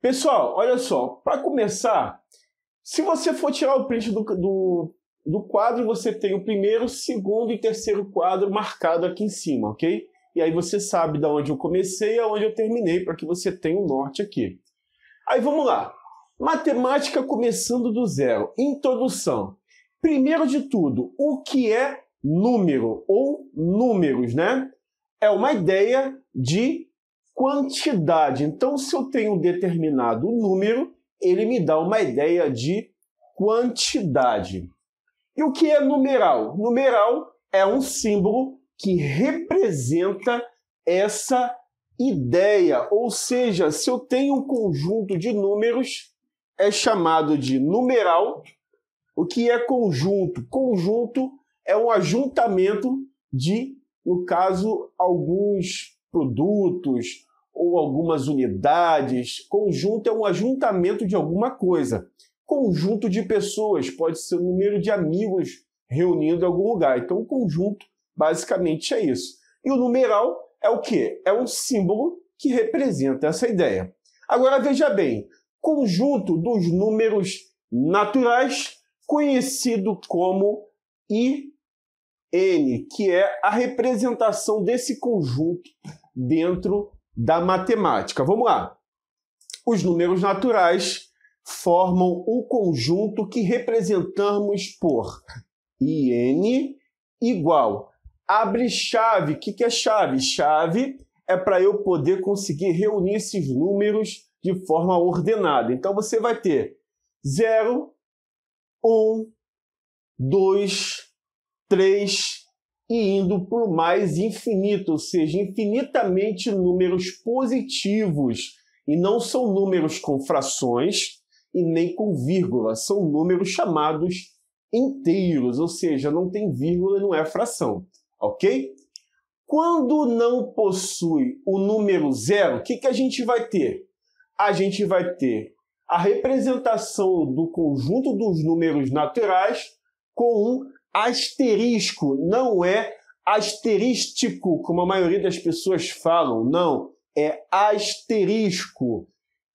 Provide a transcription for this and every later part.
Pessoal, olha só, para começar, se você for tirar o print do, do, do, quadro, você tem o primeiro, segundo e terceiro quadro marcado aqui em cima, ok? E aí você sabe da onde eu comecei e aonde eu terminei, para que você tenha o um norte aqui. Aí vamos lá. Matemática começando do zero. Introdução. Primeiro de tudo, o que é número ou números, né? É uma ideia de quantidade. Então, se eu tenho um determinado número, ele me dá uma ideia de quantidade. E o que é numeral? Numeral é um símbolo que representa essa ideia, ou seja, se eu tenho um conjunto de números, é chamado de numeral. O que é conjunto? Conjunto é um ajuntamento de, no caso, alguns produtos, ou algumas unidades. Conjunto é um ajuntamento de alguma coisa. Conjunto de pessoas, pode ser o um número de amigos reunindo em algum lugar. Então, o conjunto basicamente é isso. E o numeral é o quê? É um símbolo que representa essa ideia. Agora veja bem, conjunto dos números naturais, conhecido como IN, que é a representação desse conjunto dentro da matemática. Vamos lá. Os números naturais formam o conjunto que representamos por IN igual. Abre chave. O que, que é chave? Chave é para eu poder conseguir reunir esses números de forma ordenada. Então você vai ter 0, 1, 2, 3, e indo por mais infinito, ou seja, infinitamente números positivos. E não são números com frações e nem com vírgula, são números chamados inteiros, ou seja, não tem vírgula e não é fração, ok? Quando não possui o número zero, o que, que a gente vai ter? A gente vai ter a representação do conjunto dos números naturais com um asterisco, não é asterístico, como a maioria das pessoas falam, não, é asterisco,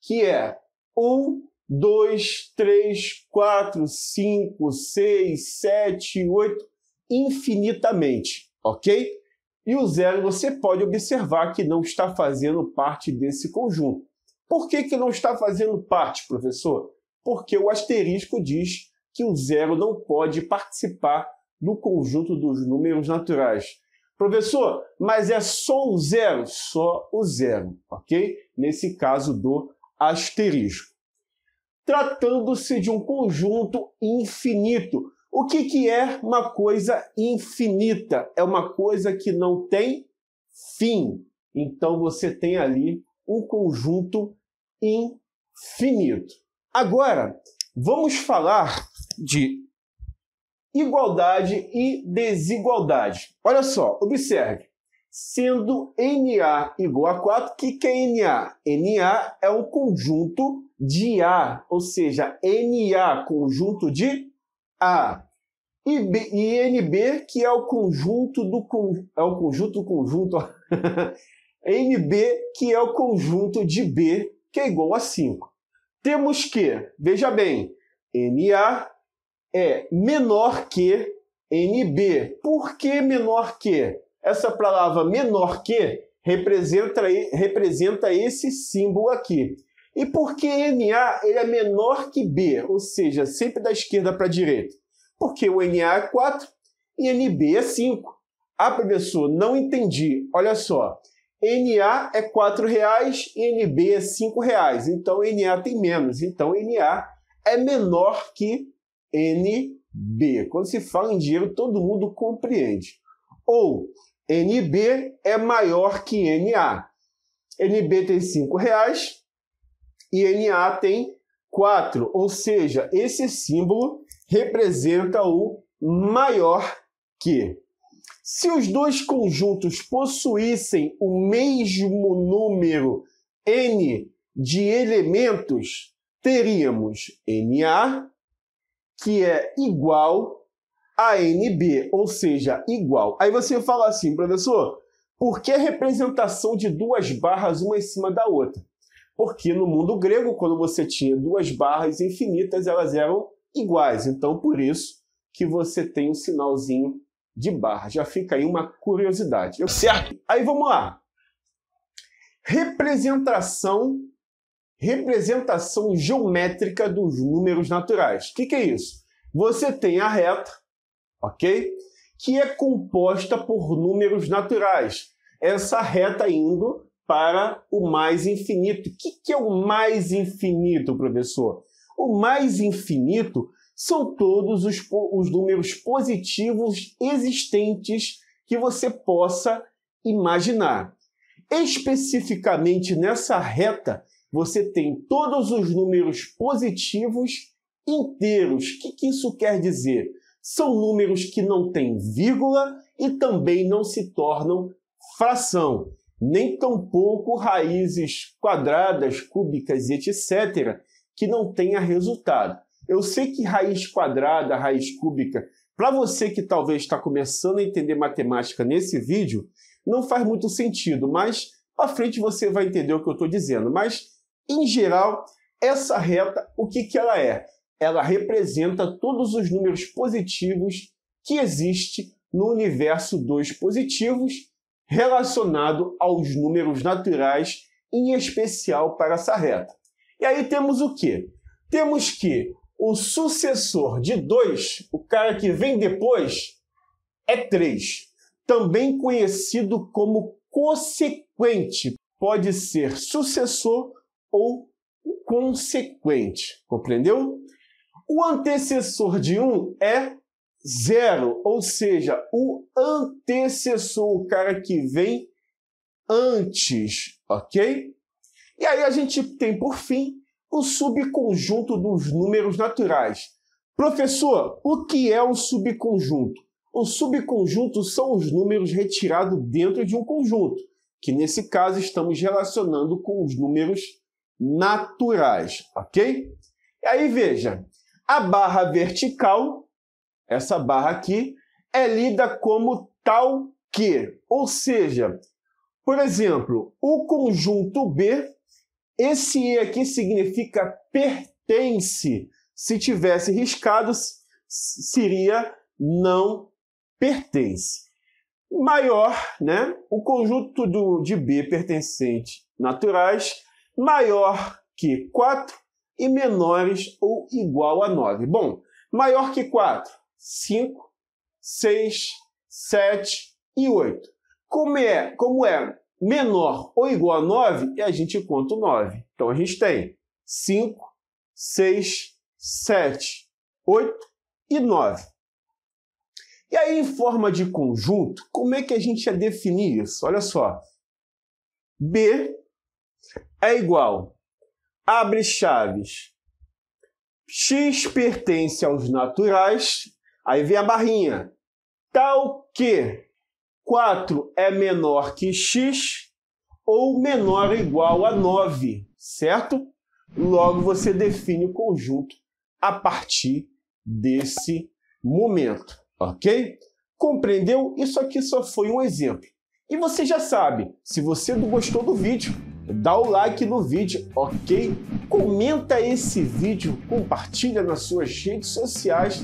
que é 1, 2, 3, 4, 5, 6, 7, 8, infinitamente, ok? E o zero você pode observar que não está fazendo parte desse conjunto. Por que, que não está fazendo parte, professor? Porque o asterisco diz que o zero não pode participar do conjunto dos números naturais. Professor, mas é só o zero? Só o zero, ok? Nesse caso do asterisco. Tratando-se de um conjunto infinito. O que, que é uma coisa infinita? É uma coisa que não tem fim. Então você tem ali um conjunto infinito. Agora, vamos falar de igualdade e desigualdade. Olha só, observe. Sendo NA igual a 4, o que, que é NA? NA é um conjunto de A, ou seja, NA, conjunto de A. E, B, e NB, que é o conjunto do é o conjunto do conjunto. NB, que é o conjunto de B, que é igual a 5. Temos que, veja bem, NA é menor que NB. Por que menor que? Essa palavra menor que representa, representa esse símbolo aqui. E por que NA ele é menor que B, ou seja, sempre da esquerda para a direita? Porque o NA é 4 e NB é 5. Ah, professor, não entendi. Olha só, NA é R$ reais e NB é R$ reais. Então NA tem menos. Então NA é menor que NB. Quando se fala em dinheiro, todo mundo compreende. Ou NB é maior que NA. NB tem cinco reais e NA tem 4, ou seja, esse símbolo representa o maior que. Se os dois conjuntos possuíssem o mesmo número n de elementos, teríamos NA que é igual a NB, ou seja, igual. Aí você fala assim, professor, por que representação de duas barras uma em cima da outra? Porque no mundo grego, quando você tinha duas barras infinitas, elas eram iguais. Então, por isso que você tem um sinalzinho de barra. Já fica aí uma curiosidade, certo? Aí vamos lá. Representação representação geométrica dos números naturais. O que, que é isso? Você tem a reta, ok? Que é composta por números naturais. Essa reta indo para o mais infinito. O que, que é o mais infinito, professor? O mais infinito são todos os, os números positivos existentes que você possa imaginar. Especificamente nessa reta, você tem todos os números positivos inteiros. O que, que isso quer dizer? São números que não têm vírgula e também não se tornam fração, nem tampouco raízes quadradas, cúbicas e etc., que não tenha resultado. Eu sei que raiz quadrada, raiz cúbica, para você que talvez está começando a entender matemática nesse vídeo, não faz muito sentido, mas para frente você vai entender o que eu estou dizendo. Mas em geral, essa reta, o que, que ela é? Ela representa todos os números positivos que existe no universo dos positivos relacionado aos números naturais, em especial para essa reta. E aí temos o que? Temos que o sucessor de 2, o cara que vem depois, é 3, também conhecido como consequente. Pode ser sucessor ou o consequente, compreendeu? O antecessor de um é zero, ou seja, o antecessor, o cara que vem antes, ok? E aí a gente tem, por fim, o subconjunto dos números naturais. Professor, o que é o subconjunto? O subconjunto são os números retirados dentro de um conjunto, que nesse caso estamos relacionando com os números naturais, ok? E aí veja, a barra vertical, essa barra aqui, é lida como tal que, ou seja, por exemplo, o conjunto B, esse E aqui significa pertence. Se tivesse riscado, seria não pertence. Maior, né? O conjunto do, de B pertencente naturais maior que 4 e menores ou igual a 9. Bom, maior que 4, 5, 6, 7 e 8. Como é, como é menor ou igual a 9, é a gente conta o 9. Então a gente tem 5, 6, 7, 8 e 9. E aí, em forma de conjunto, como é que a gente ia definir isso? Olha só. B é igual. Abre chaves. X pertence aos naturais. Aí vem a barrinha. Tal que 4 é menor que x ou menor ou igual a 9, certo? Logo, você define o conjunto a partir desse momento, ok? Compreendeu? Isso aqui só foi um exemplo. E você já sabe, se você gostou do vídeo, dá o like no vídeo, ok? Comenta esse vídeo, compartilha nas suas redes sociais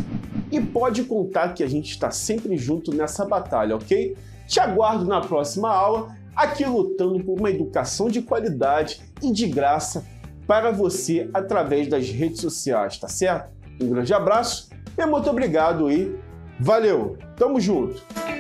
e pode contar que a gente está sempre junto nessa batalha, ok? Te aguardo na próxima aula, aqui lutando por uma educação de qualidade e de graça para você através das redes sociais, tá certo? Um grande abraço, e muito obrigado e valeu! Tamo junto!